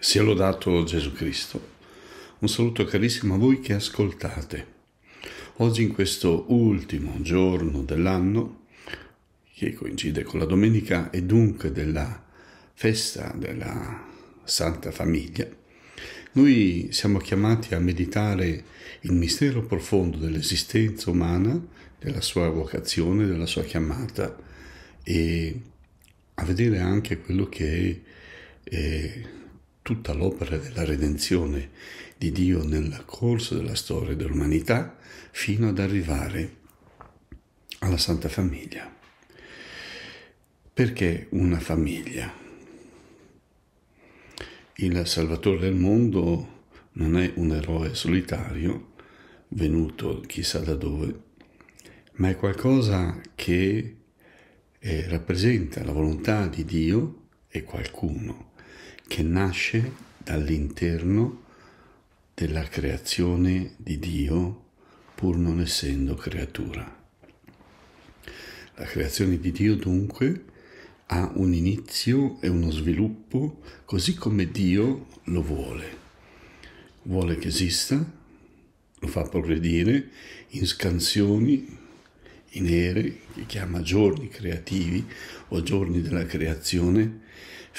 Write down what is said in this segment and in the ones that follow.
Sia lodato Gesù Cristo. Un saluto carissimo a voi che ascoltate. Oggi in questo ultimo giorno dell'anno, che coincide con la domenica e dunque della festa della Santa Famiglia, noi siamo chiamati a meditare il mistero profondo dell'esistenza umana, della sua vocazione, della sua chiamata e a vedere anche quello che è, è eh, tutta l'opera della redenzione di Dio nel corso della storia dell'umanità fino ad arrivare alla Santa Famiglia. Perché una famiglia? Il Salvatore del mondo non è un eroe solitario, venuto chissà da dove, ma è qualcosa che eh, rappresenta la volontà di Dio e qualcuno che nasce dall'interno della creazione di Dio pur non essendo creatura. La creazione di Dio dunque ha un inizio e uno sviluppo così come Dio lo vuole. Vuole che esista, lo fa progredire in scansioni, in ere, che chiama giorni creativi o giorni della creazione,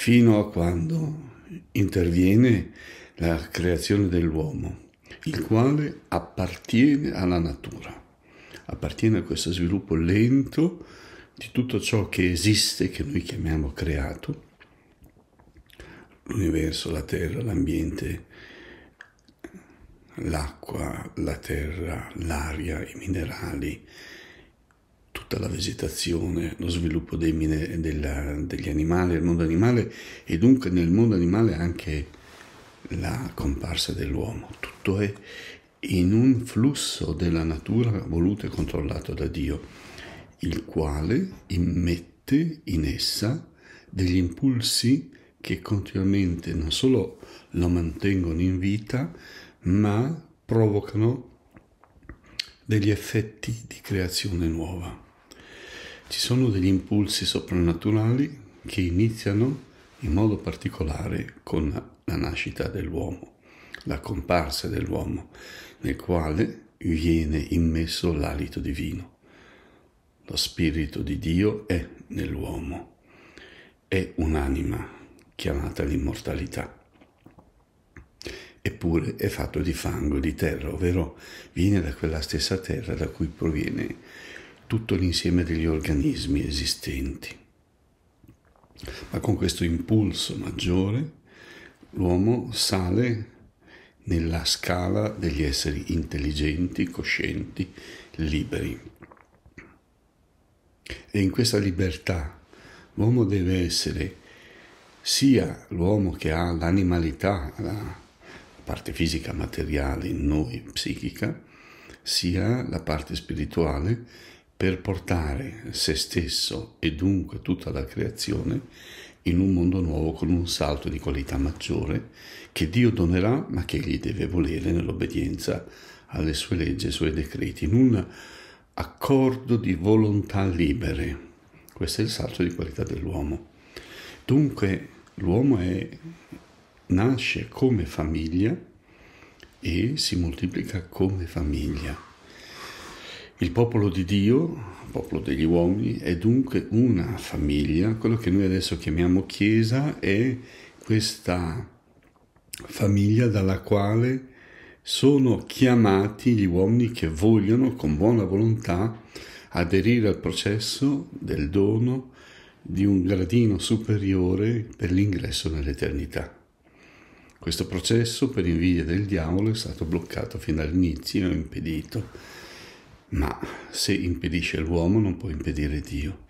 fino a quando interviene la creazione dell'uomo, il quale appartiene alla natura, appartiene a questo sviluppo lento di tutto ciò che esiste, che noi chiamiamo creato, l'universo, la terra, l'ambiente, l'acqua, la terra, l'aria, i minerali, tutta la vegetazione, lo sviluppo dei, della, degli animali, il mondo animale e dunque nel mondo animale anche la comparsa dell'uomo. Tutto è in un flusso della natura voluto e controllato da Dio, il quale immette in essa degli impulsi che continuamente non solo lo mantengono in vita, ma provocano degli effetti di creazione nuova. Ci sono degli impulsi soprannaturali che iniziano in modo particolare con la nascita dell'uomo, la comparsa dell'uomo, nel quale viene immesso l'alito divino. Lo Spirito di Dio è nell'uomo, è un'anima chiamata l'immortalità. Eppure è fatto di fango, di terra, ovvero viene da quella stessa terra da cui proviene tutto l'insieme degli organismi esistenti. Ma con questo impulso maggiore l'uomo sale nella scala degli esseri intelligenti, coscienti, liberi. E in questa libertà l'uomo deve essere sia l'uomo che ha l'animalità, la parte fisica materiale in noi, psichica, sia la parte spirituale per portare se stesso e dunque tutta la creazione in un mondo nuovo con un salto di qualità maggiore che Dio donerà ma che egli deve volere nell'obbedienza alle sue leggi, e ai suoi decreti, in un accordo di volontà libere. Questo è il salto di qualità dell'uomo. Dunque l'uomo è, nasce come famiglia e si moltiplica come famiglia. Il popolo di Dio, il popolo degli uomini, è dunque una famiglia, quello che noi adesso chiamiamo Chiesa è questa famiglia dalla quale sono chiamati gli uomini che vogliono con buona volontà aderire al processo del dono di un gradino superiore per l'ingresso nell'eternità. Questo processo, per invidia del diavolo, è stato bloccato fin dall'inizio, impedito ma se impedisce l'uomo non può impedire Dio.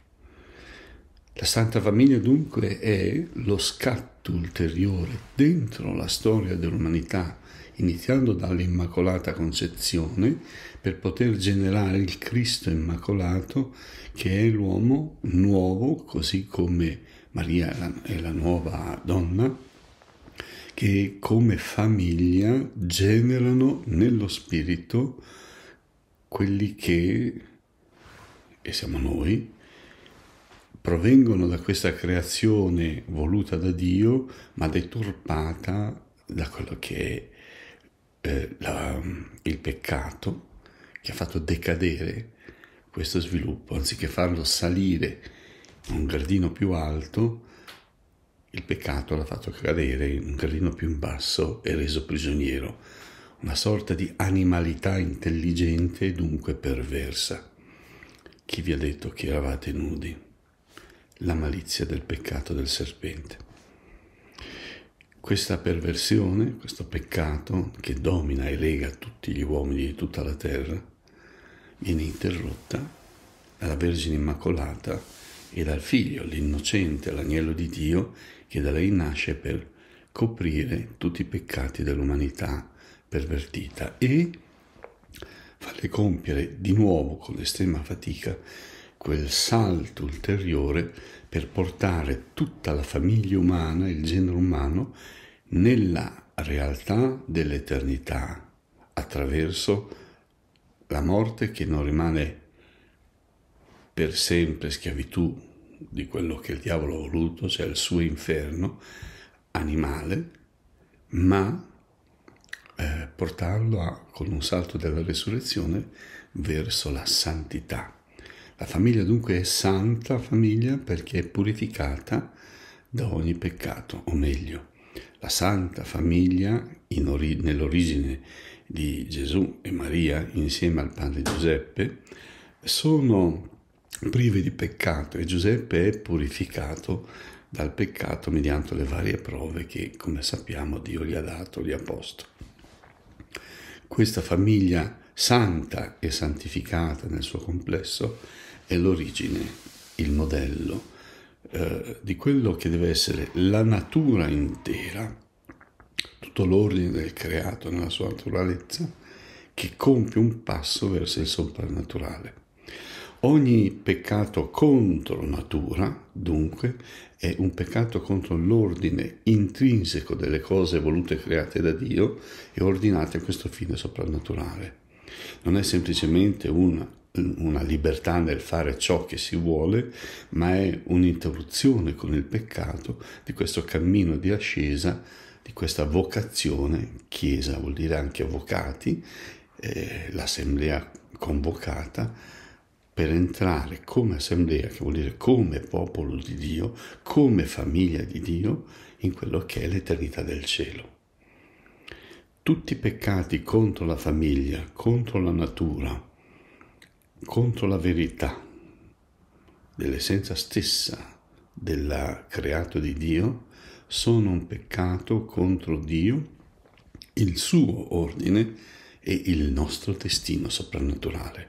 La Santa Famiglia dunque è lo scatto ulteriore dentro la storia dell'umanità, iniziando dall'Immacolata Concezione, per poter generare il Cristo Immacolato che è l'uomo nuovo, così come Maria è la, la nuova donna, che come famiglia generano nello Spirito quelli che, e siamo noi, provengono da questa creazione voluta da Dio, ma deturpata da quello che è eh, la, il peccato che ha fatto decadere questo sviluppo, anziché farlo salire in un gradino più alto, il peccato l'ha fatto cadere in un gradino più in basso e reso prigioniero una sorta di animalità intelligente e dunque perversa. Chi vi ha detto che eravate nudi? La malizia del peccato del serpente. Questa perversione, questo peccato che domina e lega tutti gli uomini di tutta la terra, viene interrotta dalla Vergine Immacolata e dal Figlio, l'innocente, l'agnello di Dio, che da lei nasce per coprire tutti i peccati dell'umanità pervertita e farle compiere di nuovo con estrema fatica quel salto ulteriore per portare tutta la famiglia umana, il genere umano, nella realtà dell'eternità attraverso la morte che non rimane per sempre schiavitù di quello che il diavolo ha voluto, cioè il suo inferno animale, ma eh, portarlo con un salto della resurrezione verso la santità. La famiglia dunque è santa famiglia perché è purificata da ogni peccato, o meglio, la santa famiglia ori- nell'origine di Gesù e Maria insieme al padre Giuseppe sono prive di peccato e Giuseppe è purificato dal peccato mediante le varie prove che, come sappiamo, Dio gli ha dato, gli ha posto. Questa famiglia santa e santificata nel suo complesso è l'origine, il modello eh, di quello che deve essere la natura intera, tutto l'ordine del creato nella sua naturalezza, che compie un passo verso il soprannaturale. Ogni peccato contro natura, dunque, è un peccato contro l'ordine intrinseco delle cose volute e create da Dio e ordinate a questo fine soprannaturale. Non è semplicemente una, una libertà nel fare ciò che si vuole, ma è un'interruzione con il peccato di questo cammino di ascesa, di questa vocazione, chiesa vuol dire anche avvocati, eh, l'assemblea convocata, per entrare come assemblea, che vuol dire come popolo di Dio, come famiglia di Dio, in quello che è l'eternità del cielo. Tutti i peccati contro la famiglia, contro la natura, contro la verità dell'essenza stessa del creato di Dio, sono un peccato contro Dio, il suo ordine e il nostro destino soprannaturale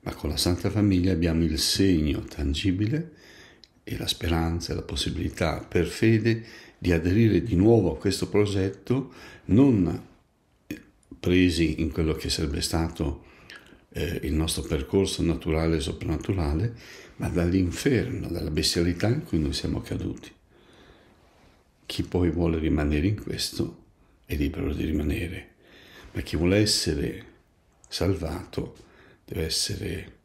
ma con la Santa Famiglia abbiamo il segno tangibile e la speranza e la possibilità per fede di aderire di nuovo a questo progetto non eh, presi in quello che sarebbe stato eh, il nostro percorso naturale e soprannaturale, ma dall'inferno, dalla bestialità in cui noi siamo caduti. Chi poi vuole rimanere in questo è libero di rimanere, ma chi vuole essere salvato deve essere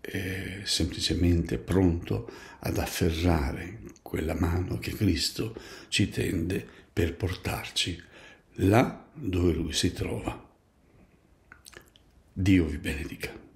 eh, semplicemente pronto ad afferrare quella mano che Cristo ci tende per portarci là dove Lui si trova. Dio vi benedica.